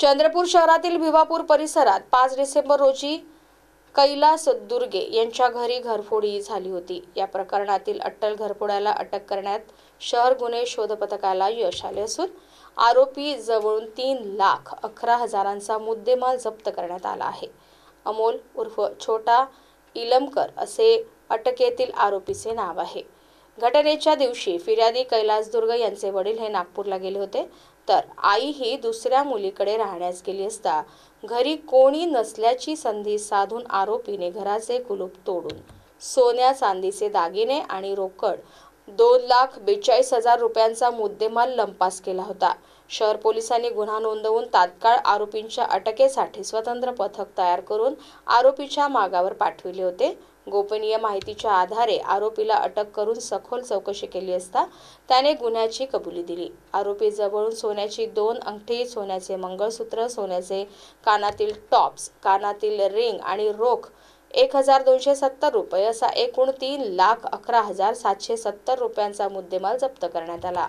चंद्रपूर शहरातील भिवापूर परिसरात पाच डिसेंबर रोजी कैलास दुर्गे यांच्या घरी घरफोडी झाली होती या प्रकरणातील अट्टल घरफोड्याला अटक करण्यात शहर गुन्हे शोध पथकाला यश आले असून आरोपी जवळून तीन लाख अकरा हजारांचा मुद्देमाल जप्त करण्यात आला आहे अमोल उर्फ छोटा इलमकर असे अटकेतील आरोपीचे नाव आहे घटनेच्या दिवशी फिर्यादी कैलास दुर्ग यांचे वडील हे नागपूरला गेले होते तर आई ही दुसऱ्या मुलीकडे राहण्यास गेली असता घरी कोणी नसल्याची संधी साधून आरोपीने घराचे कुलूप तोडून सोन्या चांदीचे दागिने आणि रोकड दोन लाख बेचाळीस हजार रुपयांचा मुद्देमाल लंपास केला होता शहर पोलिसांनी गुन्हा नोंदवून तात्काळ आरोपींच्या अटकेसाठी स्वतंत्र पथक तयार करून आरोपीच्या मागावर पाठविले होते गोपनीय माहितीच्या आधारे आरोपीला अटक करून सखोल चौकशी केली असता त्याने गुन्ह्याची कबुली दिली आरोपी जवळून सोन्याची दोन अंगठी सोन्याचे मंगळसूत्र सोन्याचे कानातील टॉप्स कानातील रिंग आणि रोख एक हजार दोनशे सत्तर रुपये असा एकूण तीन लाख अकरा हजार सातशे सत्तर रुपयांचा मुद्देमाल जप्त करण्यात आला